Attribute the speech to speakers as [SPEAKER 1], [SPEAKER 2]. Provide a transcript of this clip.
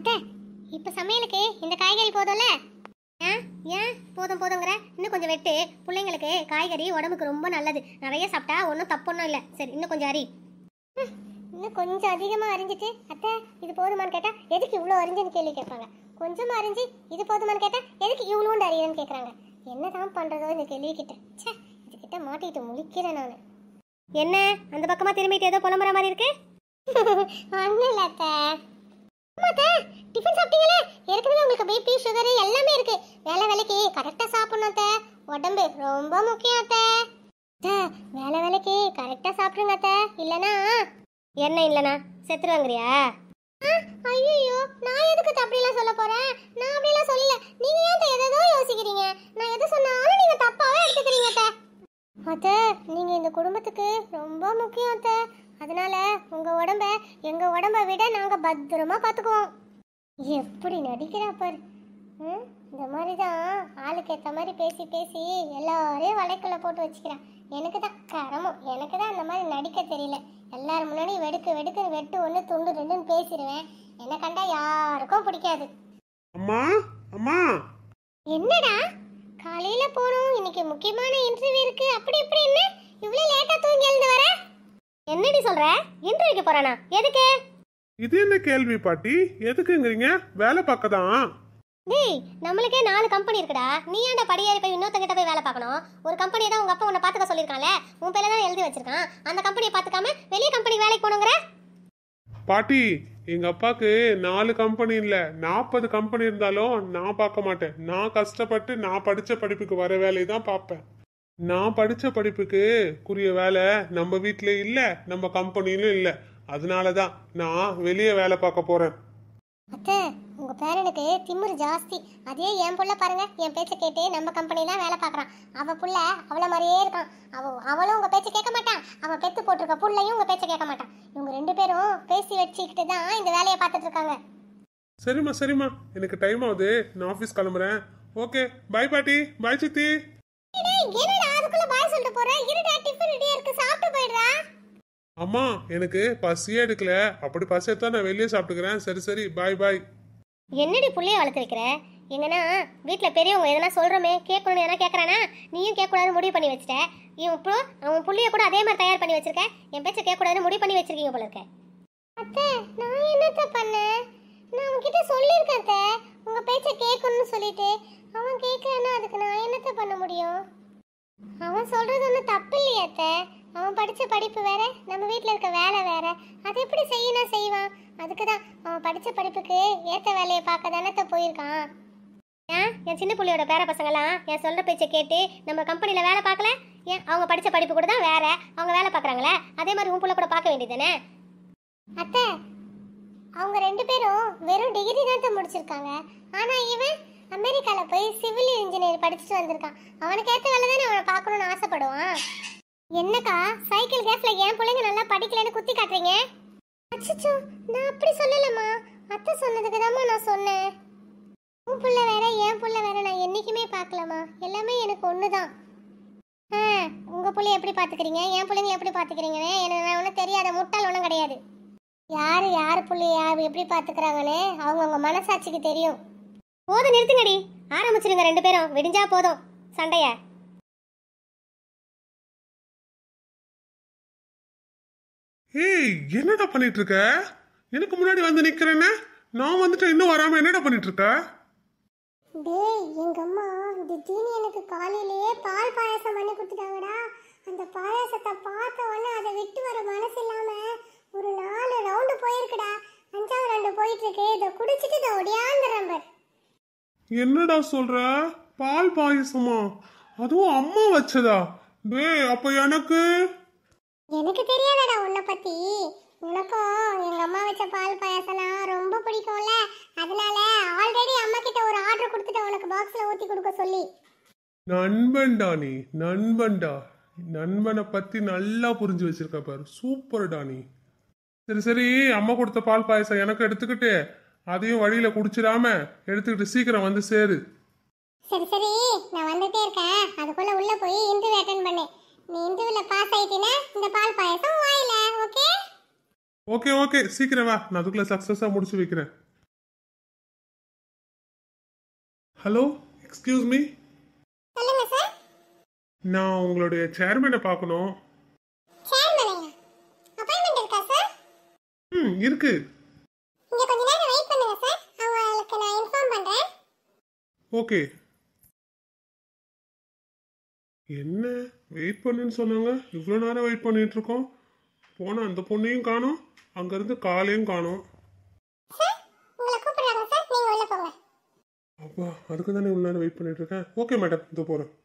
[SPEAKER 1] அத்தை இப்போ சமையலுக்கு இந்த காய்கறி போதும்ல ஏன் ஏன் போதும் போதுங்கிற இன்னும் கொஞ்சம் வெட்டு பிள்ளைங்களுக்கு காய்கறி உடம்புக்கு ரொம்ப நல்லது நிறைய சாப்பிட்டா ஒன்றும் தப்பொன்னும் இல்லை சரி இன்னும் கொஞ்சம் அரி இன்னும் கொஞ்சம் அதிகமாக அறிஞ்சிட்டு அத்தை இது போதுமான்னு கேட்டால் எதுக்கு இவ்வளோ அரிஞ்சுன்னு கேள்வி கேட்பாங்க கொஞ்சமாக அரிஞ்சு இது போதுமான்னு கேட்டால் எதுக்கு இவ்வளோண்டு அறியுதுன்னு கேட்குறாங்க என்ன தான் பண்ணுறதோ இந்த கேள்விக்கிட்ட சே இதுக்கிட்ட மாட்டிக்கிட்டு முழிக்கிறேன் நான் என்ன அந்த பக்கமாக திரும்பிட்டு ஏதோ புலம்புற மாதிரி இருக்கு ஒன்றும் இல்லை அத்தை மாத்தா டிஃபன் சாப்பிட்டீங்களே ஏற்கனவே உங்களுக்கு பிபி சுகர் எல்லாமே இருக்கு வேலை வேலைக்கு கரெக்டா சாப்பிடணும் அத்தை உடம்பு ரொம்ப முக்கியம் அத்தை வேலை வேலைக்கு கரெக்டா சாப்பிடுங்க அத்தை இல்லனா என்ன இல்லனா செத்துருவாங்கறியா ஐயோ நான் எதுக்கு எல்லாம் சொல்ல போறேன் நான் அப்படி எல்லாம் சொல்லல நீங்க ஏன் ஏதேதோ யோசிக்கிறீங்க நான் எது சொன்னாலும் நீங்க தப்பாவே எடுத்துக்கிறீங்க அத்தை அத்தை நீங்கள் இந்த குடும்பத்துக்கு ரொம்ப முக்கியம் அத்தை அதனால உங்கள் உடம்ப எங்கள் உடம்ப விட நாங்கள் பத்திரமா பார்த்துக்குவோம் எப்படி நடிக்கிறா பாரு ம் இந்த மாதிரி தான் ஆளுக்கு ஏற்ற மாதிரி பேசி பேசி எல்லோரையும் வலைக்குள்ளே போட்டு வச்சுக்கிறேன் எனக்கு தான் கரமும் எனக்கு தான் இந்த மாதிரி நடிக்க தெரியல எல்லார் முன்னாடி வெடுக்கு வெடுக்கு வெட்டு ஒன்று துண்டு ரெண்டுன்னு பேசிடுவேன் என்ன கண்டா யாருக்கும் பிடிக்காது
[SPEAKER 2] அம்மா அம்மா என்னடா
[SPEAKER 1] காலையில போறோம் இன்னைக்கு முக்கியமான இன்டர்வியூ இருக்கு அப்படி இப்படி என்ன இவ்வளவு லேட்டா தூங்கி எழுந்து வர என்னடி சொல்ற இன்டர்வியூக்கு போறானா எதுக்கு
[SPEAKER 2] இது என்ன கேள்வி பாட்டி எதுக்குங்கிறீங்க வேலை பார்க்க தான்
[SPEAKER 1] டேய் நம்மளுக்கே நாலு கம்பெனி இருக்குடா நீ ஏன்டா படியேறி போய் இன்னொருத்தங்கிட்ட போய் வேலை பார்க்கணும் ஒரு கம்பெனி தான் உங்க அப்பா உன்னை பார்த்துக்க சொல்லிருக்கான்ல உன் பேர்ல தான் எழுதி வச்சிருக்கான் அந்த கம்பெனியை பார்த்துக்காம வெளிய கம்பெனி வேலைக்கு போணுங்கற
[SPEAKER 2] பாட்டி எங்க அப்பாவுக்கு நாலு கம்பெனி இல்ல நாற்பது கம்பெனி இருந்தாலும் நான் பார்க்க மாட்டேன் நான் கஷ்டப்பட்டு நான் படிச்ச படிப்புக்கு வர வேலையை தான் பார்ப்பேன் நான் படிச்ச படிப்புக்கு குரிய வேலை நம்ம வீட்டில இல்ல நம்ம கம்பெனிலும் இல்ல அதனாலதான் நான் வெளியே வேலை பார்க்க போறேன்
[SPEAKER 1] அத்தை உங்க பேரனுக்கு திமிரு ஜாஸ்தி அதே என் புள்ள பாருங்க என் பேச்ச கேட்டு நம்ம கம்பெனில வேலை பார்க்கறான் அவ புள்ள அவள மாதிரியே இருக்கான் அவ அவளும் உங்க பேச்ச கேட்க மாட்டான் அவன் பெத்து போட்டிருக்க புள்ளையும் உங்க பேச்ச கேட்க மாட்டான் ரெண்டு பேரும் பேசி வச்சுக்கிட்டு தான் இந்த வேலையை பார்த்துட்டு இருக்காங்க
[SPEAKER 2] சரிம்மா சரிம்மா எனக்கு டைம் ஆகுது நான் ஆஃபீஸ் கிளம்புறேன் ஓகே பாய் பாட்டி பாய் சித்தி அம்மா எனக்கு பசியே எடுக்கல அப்படி பசி எடுத்தா நான் வெளியே சாப்பிட்டுக்கிறேன் சரி சரி பாய் பாய்
[SPEAKER 1] என்னடி புள்ளைய வளர்த்து வைக்கிற என்னன்னா வீட்டில் பெரியவங்க எதனா சொல்கிறோமே கேட்கணும்னு எதனா கேட்குறானா நீயும் கேட்கக்கூடாதுன்னு முடிவு பண்ணி வச்சுட்டேன் இவன் இப்போ அவன் புள்ளியை கூட அதே மாதிரி தயார் பண்ணி வச்சிருக்கேன் என் பேச்சை கேட்கக்கூடாதுன்னு முடிவு பண்ணி வச்சிருக்கீங்க போல இருக்க அத்தை நான் என்னத்த பண்ணேன் நான் உங்ககிட்ட சொல்லியிருக்கேன் அத்தை உங்கள் பேச்சை கேட்கணும்னு சொல்லிட்டு அவன் கேட்கலன்னா அதுக்கு நான் என்னத்தை பண்ண முடியும் அவன் சொல்கிறது ஒன்றும் தப்பு இல்லையா அத்தை அவன் படித்த படிப்பு வேற நம்ம வீட்டில் இருக்க வேலை வேற அது எப்படி செய்யணும் செய்வான் அதுக்கு தான் அவன் படித்த படிப்புக்கு ஏற்ற வேலையை பார்க்க தானே போயிருக்கான் ஏன் என் சின்ன பிள்ளையோட பேர பசங்களாம் என் சொல்கிற பேச்சை கேட்டு நம்ம கம்பெனியில் வேலை பார்க்கல ஏன் அவங்க படித்த படிப்பு கூட தான் வேறு அவங்க வேலை பார்க்குறாங்களே அதே மாதிரி உன் பிள்ளை கூட பார்க்க வேண்டியதானே அத்தை அவங்க ரெண்டு பேரும் வெறும் டிகிரி தான் முடிச்சிருக்காங்க ஆனால் இவன் அமெரிக்காவில் போய் சிவில் இன்ஜினியர் படிச்சுட்டு வந்திருக்கான் அவனுக்கு ஏற்ற வேலை தானே அவனை பார்க்கணும்னு ஆசைப்படுவான் என்னக்கா சைக்கிள் கேஸில் என் பிள்ளைங்க நல்லா படிக்கலன்னு குத்தி காட்டுறீங்க அச்சோ நான் அப்படி சொல்லலம்மா அத்தை சொன்னதுக்கு தாம்மா நான் சொன்னேன் உன் பிள்ளை என் புள்ள வேற நான் என்றைக்குமே பார்க்கலாமா எல்லாமே எனக்கு ஒன்று தான் ஆ உங்கள் பிள்ளைய எப்படி பார்த்துக்கிறீங்க என் பிள்ளைங்க எப்படி பார்த்துக்கிறீங்கன்னு எனக்கு நான் ஒன்றும் தெரியாத முட்டால் ஒன்றும் கிடையாது யார் யார் பிள்ளைய யார் எப்படி பார்த்துக்கிறாங்கன்னு அவங்கவுங்க மனசாட்சிக்கு தெரியும் போதும் நிறுத்துங்கடி ஆரம்பிச்சிருங்க ரெண்டு பேரும் விடிஞ்சா போதும் சண்டையை
[SPEAKER 2] ஏய் என்னடா பண்ணிட்டு இருக்க எனக்கு முன்னாடி வந்து நிக்கிறேன்னு நான் வந்துட்டு இன்னும் வராம என்னடா பண்ணிட்டு இருக்க
[SPEAKER 1] டேய் எங்க அம்மா திடீர்னு எனக்கு காலையிலேயே பால் பாயாசம் பண்ணி கொடுத்துட்டாங்கடா அந்த பாயாசத்தை பார்த்த உடனே அதை விட்டு வர மனசு இல்லாம ஒரு நாலு ரவுண்டு போயிருக்குடா அஞ்சாவது ரவுண்டு போயிட்டு இருக்கு இதை குடிச்சிட்டு இதை ஒடியாந்துறேன்
[SPEAKER 2] என்னடா சொல்ற பால் பாயசமா அதுவும் அம்மா வச்சதா டேய் அப்ப எனக்கு
[SPEAKER 1] எனக்கு தெரியாதடா உன்னை பத்தி உனக்கு
[SPEAKER 2] நண்பன்டானி நண்பன்டா நண்பனை பத்தி நல்லா புரிஞ்சு வச்சிருக்க பாரு சூப்பர்டா நீ சரி சரி அம்மா கொடுத்த பால் பாயசம் எனக்கு எடுத்துக்கிட்டு அதையும் வழியில குடிச்சிடாம எடுத்துக்கிட்டு சீக்கிரம் வந்து சேரு
[SPEAKER 1] சரி சரி நான் வந்துட்டே இருக்கேன் அதுக்குள்ள உள்ள போய் இன்டர்வியூ அட்டெண்ட் பண்ணு நீ இன்டர்வியூல பாஸ் ஆயிட்டீனா இந்த பால் பாயசம் வாயில ஓகே
[SPEAKER 2] ஓகே ஓகே சீக்கிரம் வா நான் அதுக்குள்ள சக்சஸா முடிச்சு வைக்கிறேன் ஹலோ எக்ஸ்கியூஸ் மீ நான் உங்களுடைய சேர்மேனை பார்க்கணும் ம் இருக்கு ஓகே என்ன வெயிட் பண்ணுன்னு சொன்னாங்க இவ்வளோ நேரம் வெயிட் பண்ணிட்டு இருக்கோம் போனால் அந்த பொண்ணையும் காணும் அங்கேருந்து காலையும் காணும் அப்பா அதுக்கு தானே இவ்வளோ நேரம் வெயிட் பண்ணிட்டு இருக்கேன் ஓகே மேடம் இதோ போகிறேன்